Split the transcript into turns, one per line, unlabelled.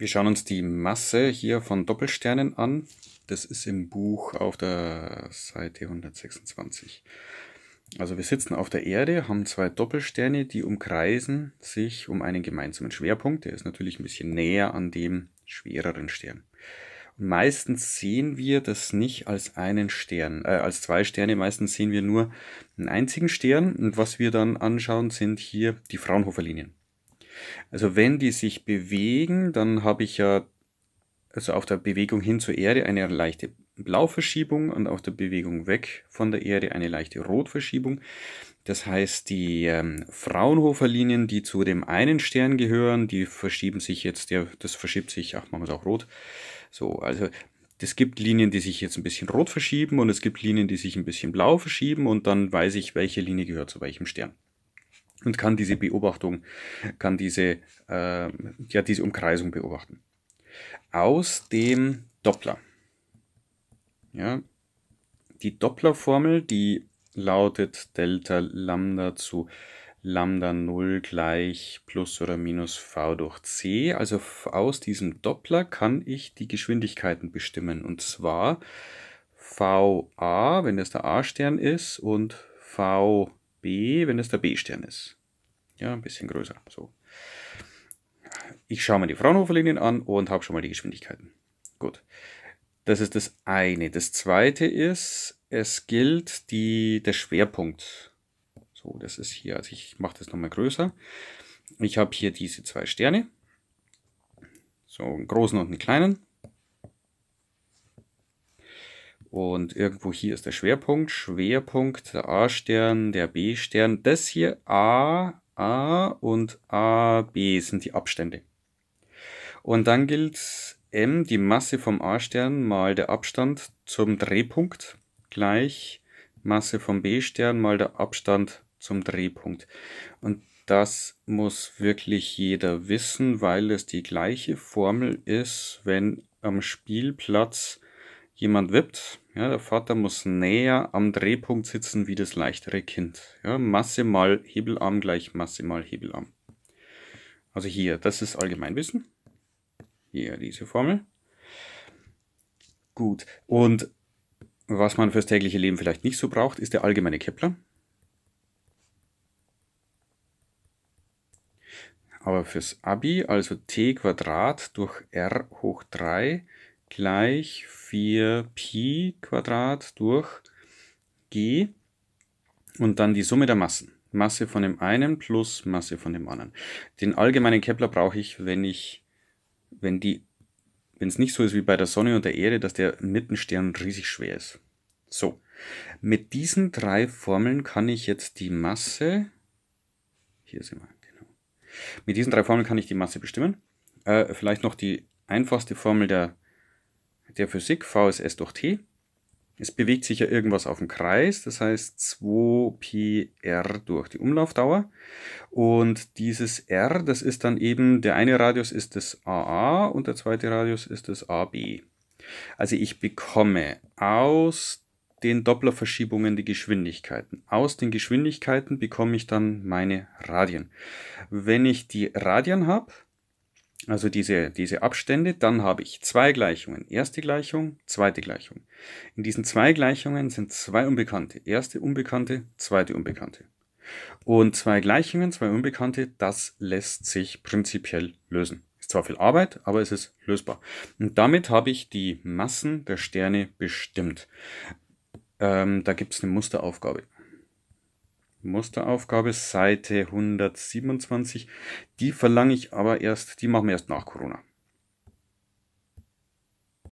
Wir schauen uns die Masse hier von Doppelsternen an. Das ist im Buch auf der Seite 126. Also wir sitzen auf der Erde, haben zwei Doppelsterne, die umkreisen sich um einen gemeinsamen Schwerpunkt. Der ist natürlich ein bisschen näher an dem schwereren Stern. Und meistens sehen wir das nicht als einen Stern, äh, als zwei Sterne. Meistens sehen wir nur einen einzigen Stern. Und was wir dann anschauen, sind hier die Fraunhofer-Linien. Also wenn die sich bewegen, dann habe ich ja also auf der Bewegung hin zur Erde eine leichte Blauverschiebung und auf der Bewegung weg von der Erde eine leichte Rotverschiebung. Das heißt, die ähm, Fraunhofer-Linien, die zu dem einen Stern gehören, die verschieben sich jetzt, der, das verschiebt sich, ach, machen wir es auch rot. So, also es gibt Linien, die sich jetzt ein bisschen rot verschieben und es gibt Linien, die sich ein bisschen blau verschieben und dann weiß ich, welche Linie gehört zu welchem Stern und kann diese Beobachtung, kann diese, äh, ja, diese Umkreisung beobachten. Aus dem Doppler. Ja, die Dopplerformel, die lautet Delta Lambda zu Lambda 0 gleich plus oder minus v durch c. Also aus diesem Doppler kann ich die Geschwindigkeiten bestimmen. Und zwar va, wenn das der a-Stern ist, und v B, wenn es der B-Stern ist. Ja, ein bisschen größer. So. Ich schaue mir die Fraunhofer-Linien an und habe schon mal die Geschwindigkeiten. Gut. Das ist das eine. Das zweite ist, es gilt die, der Schwerpunkt. So, das ist hier. Also ich mache das nochmal größer. Ich habe hier diese zwei Sterne. So, einen großen und einen kleinen. Und irgendwo hier ist der Schwerpunkt, Schwerpunkt, der A-Stern, der B-Stern. Das hier A, A und A, B sind die Abstände. Und dann gilt m, die Masse vom A-Stern, mal der Abstand zum Drehpunkt gleich Masse vom B-Stern mal der Abstand zum Drehpunkt. Und das muss wirklich jeder wissen, weil es die gleiche Formel ist, wenn am Spielplatz jemand wippt, ja, der Vater muss näher am Drehpunkt sitzen wie das leichtere Kind. Ja, Masse mal Hebelarm gleich Masse mal Hebelarm. Also hier, das ist Allgemeinwissen. Hier diese Formel. Gut, und was man fürs tägliche Leben vielleicht nicht so braucht, ist der allgemeine Kepler. Aber fürs Abi, also t Quadrat durch r hoch 3 gleich 4pi Quadrat durch g und dann die Summe der Massen. Masse von dem einen plus Masse von dem anderen. Den allgemeinen Kepler brauche ich, wenn ich, wenn die, wenn es nicht so ist wie bei der Sonne und der Erde, dass der Mittenstern riesig schwer ist. So. Mit diesen drei Formeln kann ich jetzt die Masse, hier sind wir, genau. Mit diesen drei Formeln kann ich die Masse bestimmen. Äh, vielleicht noch die einfachste Formel der der Physik V ist S durch T. Es bewegt sich ja irgendwas auf dem Kreis, das heißt 2πr durch die Umlaufdauer. Und dieses r, das ist dann eben, der eine Radius ist das aa und der zweite Radius ist das ab. Also ich bekomme aus den Dopplerverschiebungen die Geschwindigkeiten. Aus den Geschwindigkeiten bekomme ich dann meine Radien. Wenn ich die Radien habe, also diese, diese Abstände, dann habe ich zwei Gleichungen. Erste Gleichung, zweite Gleichung. In diesen zwei Gleichungen sind zwei Unbekannte. Erste Unbekannte, zweite Unbekannte. Und zwei Gleichungen, zwei Unbekannte, das lässt sich prinzipiell lösen. Ist zwar viel Arbeit, aber es ist lösbar. Und damit habe ich die Massen der Sterne bestimmt. Ähm, da gibt es eine Musteraufgabe. Musteraufgabe, Seite 127. Die verlange ich aber erst, die machen wir erst nach Corona.